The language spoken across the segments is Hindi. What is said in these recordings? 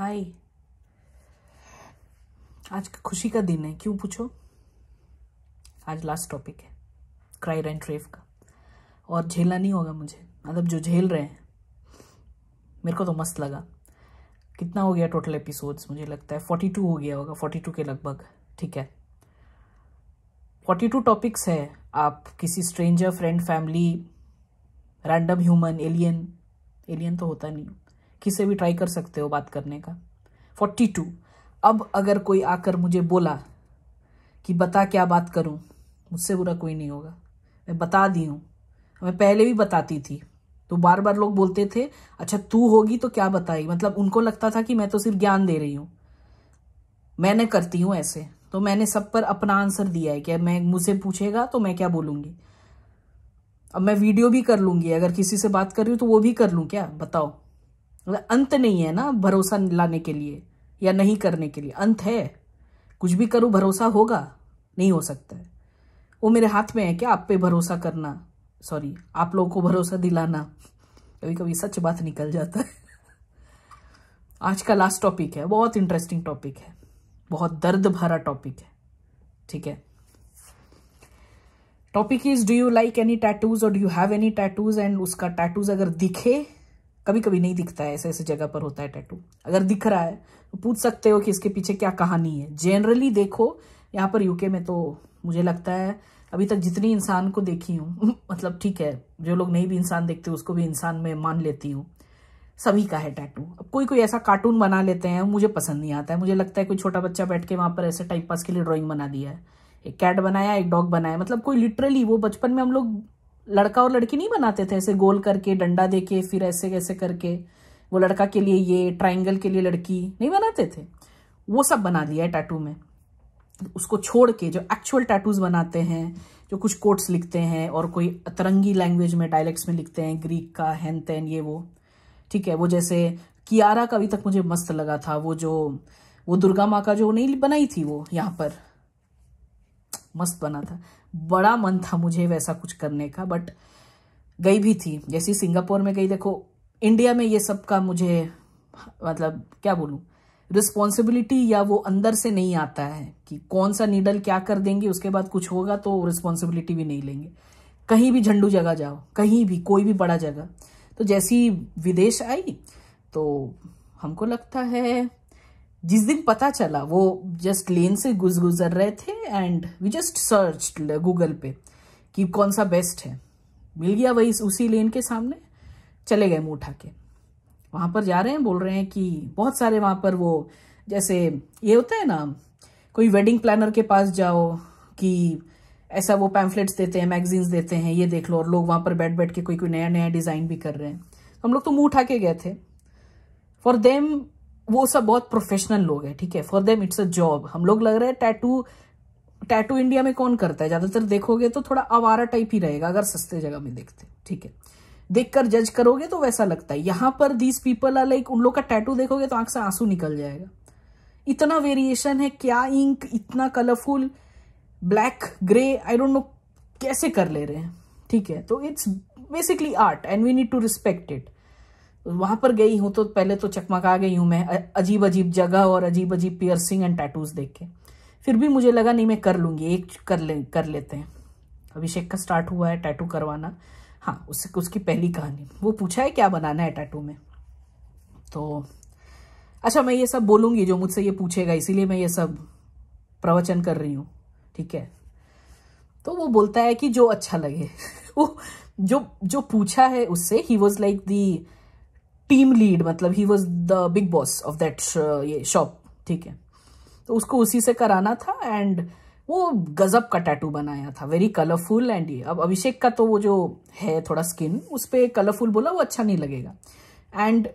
हाय आज खुशी का दिन है क्यों पूछो आज लास्ट टॉपिक है क्राई एंड ट्रेफ का और झेलना नहीं होगा मुझे मतलब जो झेल रहे हैं मेरे को तो मस्त लगा कितना हो गया टोटल एपिसोड्स मुझे लगता है फोर्टी टू हो गया होगा फोर्टी टू के लगभग ठीक है फोर्टी टू टॉपिक्स है आप किसी stranger friend family random human alien alien तो होता नहीं किसे भी ट्राई कर सकते हो बात करने का फोर्टी टू अब अगर कोई आकर मुझे बोला कि बता क्या बात करूं मुझसे बुरा कोई नहीं होगा मैं बता दी हूं मैं पहले भी बताती थी तो बार बार लोग बोलते थे अच्छा तू होगी तो क्या बताई मतलब उनको लगता था कि मैं तो सिर्फ ज्ञान दे रही हूँ मैंने करती हूँ ऐसे तो मैंने सब पर अपना आंसर दिया है कि मैं मुझसे पूछेगा तो मैं क्या बोलूँगी अब मैं वीडियो भी कर लूँगी अगर किसी से बात कर रही हूँ तो वो भी कर लूँ क्या बताओ मतलब अंत नहीं है ना भरोसा लाने के लिए या नहीं करने के लिए अंत है कुछ भी करूँ भरोसा होगा नहीं हो सकता है वो मेरे हाथ में है क्या आप पे भरोसा करना सॉरी आप लोगों को भरोसा दिलाना कभी कभी सच बात निकल जाता है आज का लास्ट टॉपिक है बहुत इंटरेस्टिंग टॉपिक है बहुत दर्द भरा टॉपिक है ठीक है topic is do you like any tattoos और do you have any tattoos and उसका टैटूज अगर दिखे कभी कभी नहीं दिखता है ऐसे ऐसे जगह पर होता है टैटू अगर दिख रहा है तो पूछ सकते हो कि इसके पीछे क्या कहानी है जनरली देखो यहाँ पर यूके में तो मुझे लगता है अभी तक जितनी इंसान को देखी हूँ मतलब ठीक है जो लोग नहीं भी इंसान देखते उसको भी इंसान में मान लेती हूँ सभी का है टैटू अब कोई कोई ऐसा कार्टून बना लेते हैं मुझे पसंद नहीं आता है मुझे लगता है कोई छोटा बच्चा बैठ के वहाँ पर ऐसे टाइम पास के लिए ड्राइंग बना दिया है एक कैट बनाया एक डॉग बनाया मतलब कोई लिटरली वो बचपन में हम लोग लड़का और लड़की नहीं बनाते थे ऐसे गोल करके डंडा दे के फिर ऐसे कैसे करके वो लड़का के लिए ये ट्राइंगल के लिए लड़की नहीं बनाते थे वो सब बना दिया है टैटू में उसको छोड़ के जो एक्चुअल टैटूज बनाते हैं जो कुछ कोट्स लिखते हैं और कोई अतरंगी लैंग्वेज में डायलेक्ट्स में लिखते हैं ग्रीक का हैन तैन ये वो ठीक है वो जैसे कियारा का अभी तक मुझे मस्त लगा था वो जो वो दुर्गा माँ का जो नहीं बनाई थी वो यहाँ पर मस्त बना था बड़ा मन था मुझे वैसा कुछ करने का बट गई भी थी जैसे सिंगापुर में गई देखो इंडिया में ये सब का मुझे मतलब क्या बोलूँ रिस्पॉन्सिबिलिटी या वो अंदर से नहीं आता है कि कौन सा नीडल क्या कर देंगे उसके बाद कुछ होगा तो रिस्पॉन्सिबिलिटी भी नहीं लेंगे कहीं भी झंडू जगह जाओ कहीं भी कोई भी बड़ा जगह तो जैसी विदेश आई तो हमको लगता है जिस दिन पता चला वो जस्ट लेन से गुज गुजर रहे थे and we just search Google पे कि कौन सा बेस्ट है मिल गया वही उसी लेन के सामने चले गए मुँह उठा के वहाँ पर जा रहे हैं बोल रहे हैं कि बहुत सारे वहां पर वो जैसे ये होता है ना कोई वेडिंग प्लानर के पास जाओ कि ऐसा वो पैम्फलेट्स देते हैं मैगजीन्स देते हैं ये देख लो और लोग वहाँ पर बैठ बैठ के कोई कोई नया नया डिज़ाइन भी कर रहे हैं हम लोग तो मुँह उठा के गए थे फॉर देम वो सब बहुत प्रोफेशनल लोग हैं ठीक है for them it's a job हम लोग लग रहे हैं टैटू टैटू इंडिया में कौन करता है ज़्यादातर देखोगे तो थोड़ा आवारा टाइप ही रहेगा अगर सस्ते जगह में देखते ठीक है देखकर जज करोगे तो वैसा लगता है यहाँ पर दीज पीपल आर लाइक उन लोग का टैटू देखोगे तो आंख से आंसू निकल जाएगा इतना वेरिएशन है क्या इंक इतना colourful black grey I don't know कैसे कर ले रहे हैं ठीक है तो it's basically art and we need to respect it वहां पर गई हूँ तो पहले तो चकमका गई हूँ मैं अजीब अजीब जगह और अजीब अजीब पियर्सिंग एंड टैटूज देख के फिर भी मुझे लगा नहीं मैं कर लूंगी एक कर ले कर लेते हैं अभिषेक का स्टार्ट हुआ है टैटू करवाना हाँ उससे उसकी पहली कहानी वो पूछा है क्या बनाना है टैटू में तो अच्छा मैं ये सब बोलूंगी जो मुझसे ये पूछेगा इसीलिए मैं ये सब प्रवचन कर रही हूँ ठीक है तो वो बोलता है कि जो अच्छा लगे वो जो जो पूछा है उससे ही was like the team lead मतलब ही was the big boss of that ये शॉप ठीक है तो उसको उसी से कराना था एंड वो गजब का टैटू बनाया था वेरी कलरफुल एंड ये अब अभिषेक का तो वो जो है थोड़ा स्किन उस पर कलरफुल बोला वो अच्छा नहीं लगेगा एंड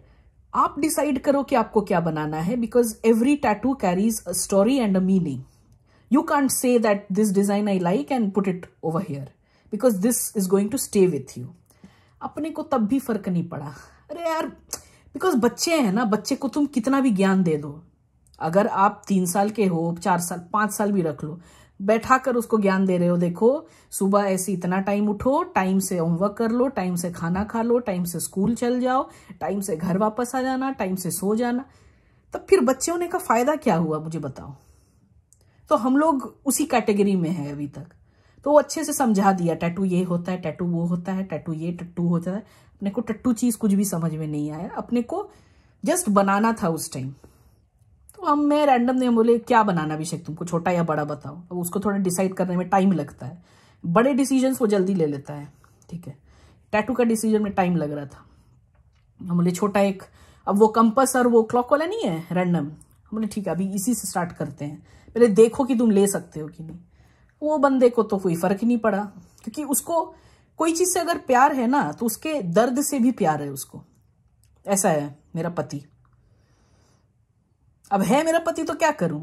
आप डिसाइड करो कि आपको क्या बनाना है because every tattoo carries a story and a meaning you can't say that this design I like and put it over here because this is going to stay with you अपने को तब भी फर्क नहीं पड़ा अरे यार बिकॉज बच्चे हैं ना बच्चे को तुम कितना भी ज्ञान दे दो अगर आप तीन साल के हो चार साल पाँच साल भी रख लो बैठा कर उसको ज्ञान दे रहे हो देखो सुबह ऐसे इतना टाइम उठो टाइम से होमवर्क कर लो टाइम से खाना खा लो टाइम से स्कूल चल जाओ टाइम से घर वापस आ जाना टाइम से सो जाना तब फिर बच्चे होने का फायदा क्या हुआ मुझे बताओ तो हम लोग उसी कैटेगरी में है अभी तक तो वो अच्छे से समझा दिया टैटू ये होता है टैटू वो होता है टैटू ये टट्टू होता है अपने को टट्टू चीज़ कुछ भी समझ में नहीं आया अपने को जस्ट बनाना था उस टाइम तो हम मैं रैंडम ने बोले क्या बनाना अभिषेक तुमको छोटा या बड़ा बताओ अब उसको थोड़ा डिसाइड करने में टाइम लगता है बड़े डिसीजन वो जल्दी ले लेता है ठीक है टैटू का डिसीजन में टाइम लग रहा था हम बोले छोटा एक अब वो कंपस और वो क्लॉक वाला नहीं है रैंडम हम बोले ठीक है अभी इसी से स्टार्ट करते हैं पहले देखो कि तुम ले सकते हो कि नहीं वो बंदे को तो कोई फर्क ही नहीं पड़ा क्योंकि उसको कोई चीज़ से अगर प्यार है ना तो उसके दर्द से भी प्यार है उसको ऐसा है मेरा पति अब है मेरा पति तो क्या करूं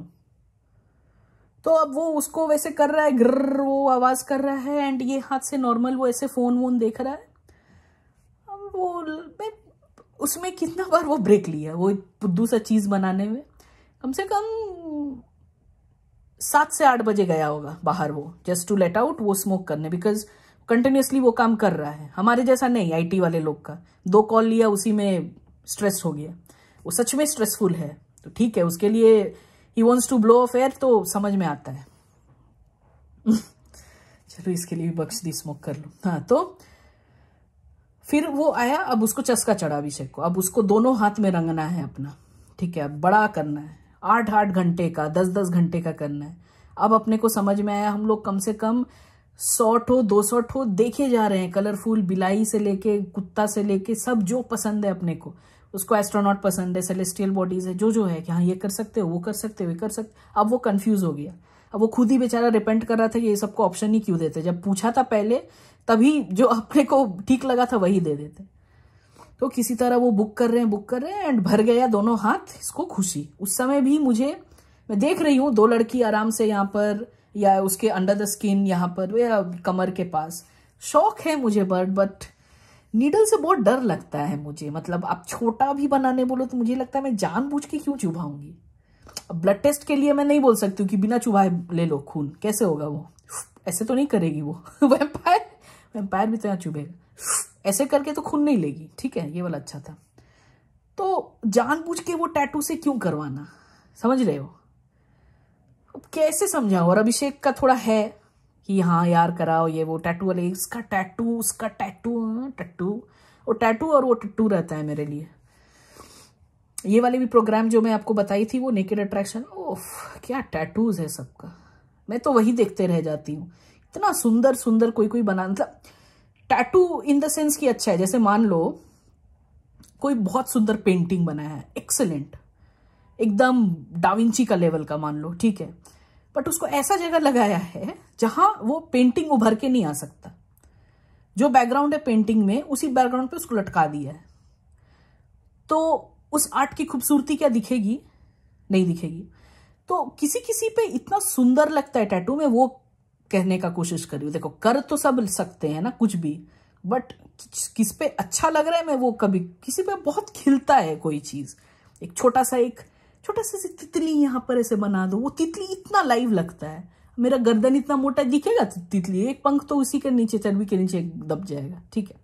तो अब वो उसको वैसे कर रहा है ग्र वो आवाज़ कर रहा है एंड ये हाथ से नॉर्मल वो ऐसे फ़ोन वोन देख रहा है अब वो मैं उसमें कितना बार वो ब्रेक लिया वो दूसरा चीज़ बनाने में कम से कम सात से आठ बजे गया होगा बाहर वो जस्ट टू लेट आउट वो स्मोक करने बिकॉज कंटिन्यूसली वो काम कर रहा है हमारे जैसा नहीं आईटी वाले लोग का दो कॉल लिया उसी में स्ट्रेस हो गया वो सच में स्ट्रेसफुल है तो ठीक है उसके लिए ही wants to blow affair air तो समझ में आता है चलो इसके लिए भी बक्स दी स्मोक कर लो हाँ तो फिर वो आया अब उसको चस्का चढ़ा अभिषेक को अब उसको दोनों हाथ में रंगना है अपना ठीक है अब बड़ा करना है आठ आठ घंटे का दस दस घंटे का करना है अब अपने को समझ में आया हम लोग कम से कम सौ ठो दो सौ ठो देखे जा रहे हैं कलरफुल बिलाई से लेके कुत्ता से लेके सब जो पसंद है अपने को उसको एस्ट्रोनॉट पसंद है सेलेस्टियल बॉडीज है जो जो है कि हाँ ये कर सकते हो वो कर सकते हो ये कर सकते अब वो कन्फ्यूज हो गया अब वो खुद ही बेचारा रिपेंट कर रहा था कि ये सबको ऑप्शन ही क्यों देते जब पूछा था पहले तभी जो अपने को ठीक लगा था वही दे देते तो किसी तरह वो बुक कर रहे हैं बुक कर रहे हैं एंड भर गया दोनों हाथ इसको खुशी उस समय भी मुझे मैं देख रही हूँ दो लड़की आराम से यहाँ पर या उसके अंडर द स्किन यहाँ पर या कमर के पास शौक है मुझे बर्ड बट नीडल से बहुत डर लगता है मुझे मतलब आप छोटा भी बनाने बोलो तो मुझे लगता है मैं जानबूझ के क्यों चुभाऊंगी अब ब्लड टेस्ट के लिए मैं नहीं बोल सकती हूँ कि बिना चुभाए ले लो खून कैसे होगा वो ऐसे तो नहीं करेगी वो वैम्पायर वैम्पायर भी तो यहाँ चुभेगा ऐसे करके तो खून नहीं लेगी ठीक है ये वाला अच्छा था तो जानबूझ के वो टैटू से क्यों करवाना समझ रहे हो अब कैसे समझाओ और अभिषेक का थोड़ा है कि हाँ यार कराओ ये वो टैटू वाले इसका टैटू उसका टैटू टट्टू हाँ, वो टैटू और वो टट्टू रहता है मेरे लिए ये वाले भी प्रोग्राम जो मैं आपको बताई थी वो नेकेड अट्रैक्शन ओफ क्या टैटूज है सबका मैं तो वही देखते रह जाती हूँ इतना सुंदर सुंदर कोई कोई बना मतलब टैटू इन द सेंस कि अच्छा है जैसे मान लो कोई बहुत सुंदर पेंटिंग बनाया है एक्सेलेंट एकदम डाविंची का लेवल का मान लो ठीक है बट उसको ऐसा जगह लगाया है जहां वो पेंटिंग उभर के नहीं आ सकता जो बैकग्राउंड है पेंटिंग में उसी बैकग्राउंड पे उसको लटका दिया है तो उस आर्ट की खूबसूरती क्या दिखेगी नहीं दिखेगी तो किसी किसी पे इतना सुंदर लगता है टैटू में वो कहने का कोशिश करी देखो कर तो सब सकते हैं ना कुछ भी बट किस पे अच्छा लग रहा है मैं वो कभी किसी पे बहुत खिलता है कोई चीज़ एक छोटा सा एक छोटा सा तितली यहाँ पर ऐसे बना दो वो तितली इतना लाइव लगता है मेरा गर्दन इतना मोटा दिखेगा तितली एक पंख तो उसी के नीचे चर्बी के नीचे दब जाएगा ठीक है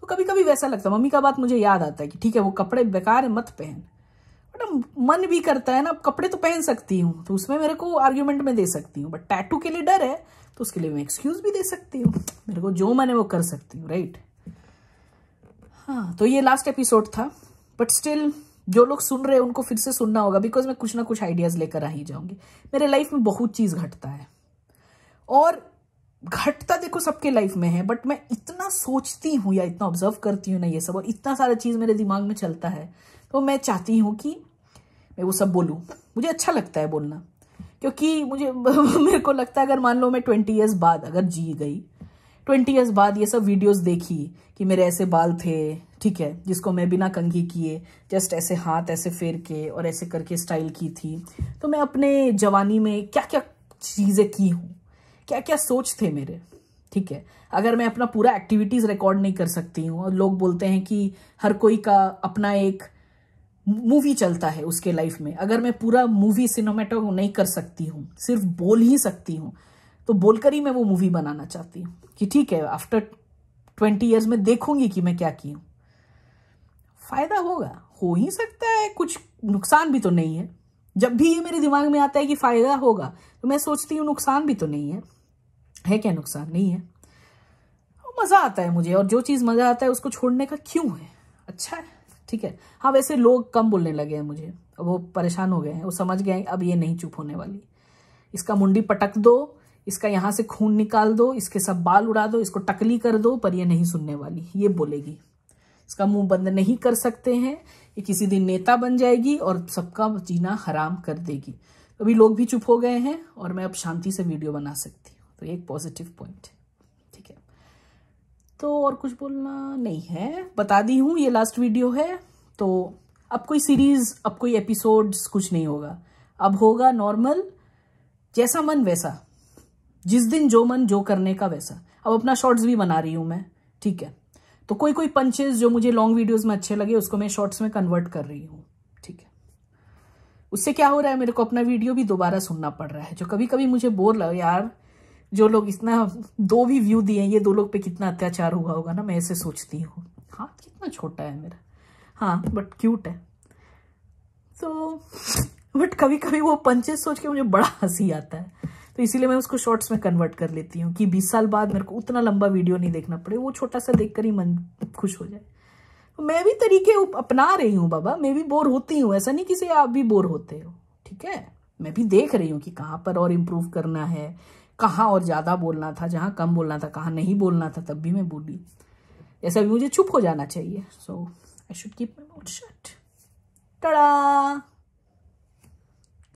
तो कभी कभी वैसा लगता है मम्मी का बात मुझे याद आता है कि ठीक है वो कपड़े बेकार है मत पहन बट मन भी करता है ना कपड़े तो पहन सकती हूँ तो उसमें मेरे को आर्ग्यूमेंट में दे सकती हूँ बट टैटू के लिए डर है तो उसके लिए मैं एक्सक्यूज़ भी दे सकती हूँ मेरे को जो मैंने वो कर सकती हूँ राइट हाँ तो ये लास्ट एपिसोड था बट स्टिल जो लोग सुन रहे हैं उनको फिर से सुनना होगा बिकॉज मैं कुछ ना कुछ आइडियाज़ लेकर आ ही जाऊँगी मेरे लाइफ में बहुत चीज़ घटता है और घटता देखो सबके लाइफ में है बट मैं इतना सोचती हूँ या इतना ऑब्जर्व करती हूँ ना ये सब और इतना सारा चीज़ मेरे दिमाग में चलता है तो मैं चाहती हूँ कि मैं वो सब बोलूँ मुझे अच्छा लगता है बोलना क्योंकि मुझे मेरे को लगता है अगर मान लो मैं ट्वेंटी ईयर्स बाद अगर जी गई ट्वेंटी ईयर्स बाद ये सब वीडियोस देखी कि मेरे ऐसे बाल थे ठीक है जिसको मैं बिना कंघी किए जस्ट ऐसे हाथ ऐसे फेर के और ऐसे करके स्टाइल की थी तो मैं अपने जवानी में क्या क्या चीज़ें की हूँ क्या क्या सोच थे मेरे ठीक है अगर मैं अपना पूरा एक्टिविटीज़ रिकॉर्ड नहीं कर सकती हूँ और लोग बोलते हैं कि हर कोई का अपना एक मूवी चलता है उसके लाइफ में अगर मैं पूरा मूवी सिनेमेटो नहीं कर सकती हूँ सिर्फ बोल ही सकती हूँ तो बोलकर ही मैं वो मूवी बनाना चाहती हूँ कि ठीक है आफ्टर ट्वेंटी ईयर्स में देखूंगी कि मैं क्या की हूँ फायदा होगा हो ही सकता है कुछ नुकसान भी तो नहीं है जब भी ये मेरे दिमाग में आता है कि फायदा होगा तो मैं सोचती हूँ नुकसान भी तो नहीं है है क्या नुकसान नहीं है मज़ा आता है मुझे और जो चीज़ मज़ा आता है उसको छोड़ने का क्यों है अच्छा है ठीक है हाँ वैसे लोग कम बोलने लगे हैं मुझे अब वो परेशान हो गए हैं वो समझ गए हैं अब ये नहीं चुप होने वाली इसका मुंडी पटक दो इसका यहाँ से खून निकाल दो इसके सब बाल उड़ा दो इसको टकली कर दो पर ये नहीं सुनने वाली ये बोलेगी इसका मुंह बंद नहीं कर सकते हैं ये किसी दिन नेता बन जाएगी और सबका जीना हराम कर देगी अभी लोग भी चुप हो गए हैं और मैं अब शांति से वीडियो बना सकती हूँ तो एक पॉजिटिव पॉइंट है तो और कुछ बोलना नहीं है बता दी हूँ ये लास्ट वीडियो है तो अब कोई सीरीज अब कोई एपिसोड्स कुछ नहीं होगा अब होगा नॉर्मल जैसा मन वैसा जिस दिन जो मन जो करने का वैसा अब अपना शॉर्ट्स भी बना रही हूँ मैं ठीक है तो कोई कोई पंचेस जो मुझे लॉन्ग वीडियोस में अच्छे लगे उसको मैं शॉर्ट्स में कन्वर्ट कर रही हूँ ठीक है उससे क्या हो रहा है मेरे को अपना वीडियो भी दोबारा सुनना पड़ रहा है जो कभी कभी मुझे बोर लगा यार जो लोग इतना दो भी व्यू दिए ये दो लोग पे कितना अत्याचार हुआ होगा ना मैं ऐसे सोचती हूँ हाँ कितना छोटा है मेरा हाँ बट क्यूट है तो बट कभी कभी वो पंचेस सोच के मुझे बड़ा हंसी आता है तो इसीलिए मैं उसको शॉर्ट्स में कन्वर्ट कर लेती हूँ कि बीस साल बाद मेरे को उतना लंबा वीडियो नहीं देखना पड़े वो छोटा सा देखकर ही मन खुश हो जाए तो मैं भी तरीके अपना रही हूँ बाबा मैं भी बोर होती हूँ ऐसा नहीं कि आप भी बोर होते हो ठीक है मैं भी देख रही हूँ कि कहाँ पर और इम्प्रूव करना है कहाँ और ज़्यादा बोलना था जहाँ कम बोलना था कहाँ नहीं बोलना था तब भी मैं बोली ऐसा भी मुझे चुप हो जाना चाहिए so I should keep my mouth shut टड़ा